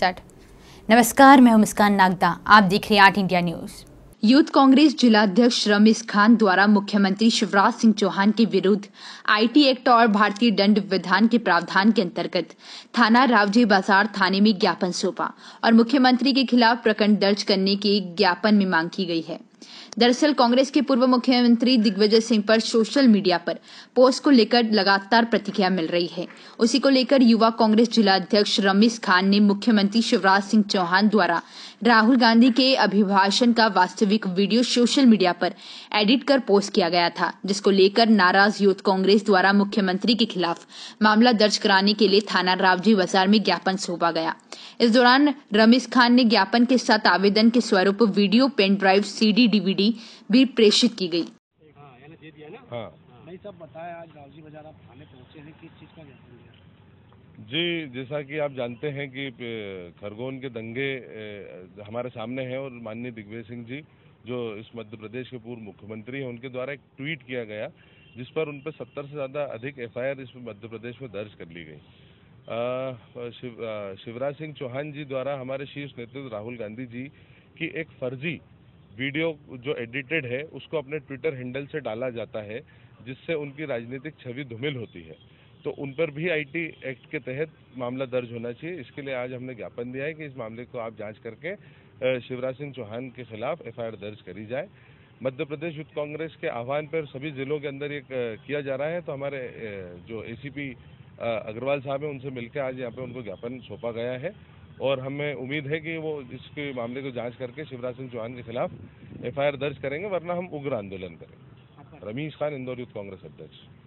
Start नमस्कार मैं हूं मुस्कान नागदा आप देख रहे हैं आठ इंडिया न्यूज यूथ कांग्रेस जिलाध्यक्ष रमेश खान द्वारा मुख्यमंत्री शिवराज सिंह चौहान के विरुद्ध आईटी एक्ट और भारतीय दंड विधान के प्रावधान के अंतर्गत थाना रावजी बाजार थाने में ज्ञापन सौंपा और मुख्यमंत्री के खिलाफ प्रकरण दर्ज करने के ज्ञापन में मांग की गई है दरअसल कांग्रेस के पूर्व मुख्यमंत्री दिग्विजय सिंह पर सोशल मीडिया पर पोस्ट को लेकर लगातार प्रतिक्रिया मिल रही है उसी को लेकर युवा कांग्रेस जिला अध्यक्ष रमेश खान ने मुख्यमंत्री शिवराज सिंह चौहान द्वारा राहुल गांधी के अभिभाषण का वास्तविक वीडियो सोशल मीडिया पर एडिट कर पोस्ट किया गया था जिसको लेकर नाराज यूथ कांग्रेस द्वारा मुख्यमंत्री के खिलाफ मामला दर्ज कराने के लिए थाना रावजी बाजार में ज्ञापन सौंपा गया इस दौरान रमेश खान ने ज्ञापन के साथ आवेदन के स्वरूप video pen drive CD DVD भी प्रेषित की गयी हाँ, हाँ। नहीं सब बताया आज रावजी बाजार आप थाने पहुंचे हैं किस चीज का ज्ञापन दिया जी जैसा कि आप जानते हैं कि खरगोन के दंगे हमारे सामने हैं और माननीय दिग्विजय सिंह जी जो इस मध्य प्रदेश के पूर्व मुख्यमंत्री हैं उनके द्वारा एक ट्वीट किया गया जिस पर उन पर सत्तर से ज़्यादा अधिक एफआईआर इस मध्य प्रदेश में दर्ज कर ली गई शिव, शिवराज सिंह चौहान जी द्वारा हमारे शीर्ष नेतृत्व राहुल गांधी जी की एक फर्जी वीडियो जो एडिटेड है उसको अपने ट्विटर हैंडल से डाला जाता है जिससे उनकी राजनीतिक छवि धुमिल होती है तो उन पर भी आईटी एक्ट के तहत मामला दर्ज होना चाहिए इसके लिए आज हमने ज्ञापन दिया है कि इस मामले को आप जांच करके शिवराज सिंह चौहान के खिलाफ एफआईआर दर्ज करी जाए मध्य प्रदेश यूथ कांग्रेस के आह्वान पर सभी जिलों के अंदर ये किया जा रहा है तो हमारे जो एसीपी अग्रवाल साहब हैं उनसे मिलकर आज यहाँ पे उनको ज्ञापन सौंपा गया है और हमें उम्मीद है कि वो इसके मामले को जांच करके शिवराज सिंह चौहान के खिलाफ एफआईआर दर्ज करेंगे वरना हम उग्र आंदोलन करेंगे अच्छा। रमीश खान इंदौर यूथ कांग्रेस अध्यक्ष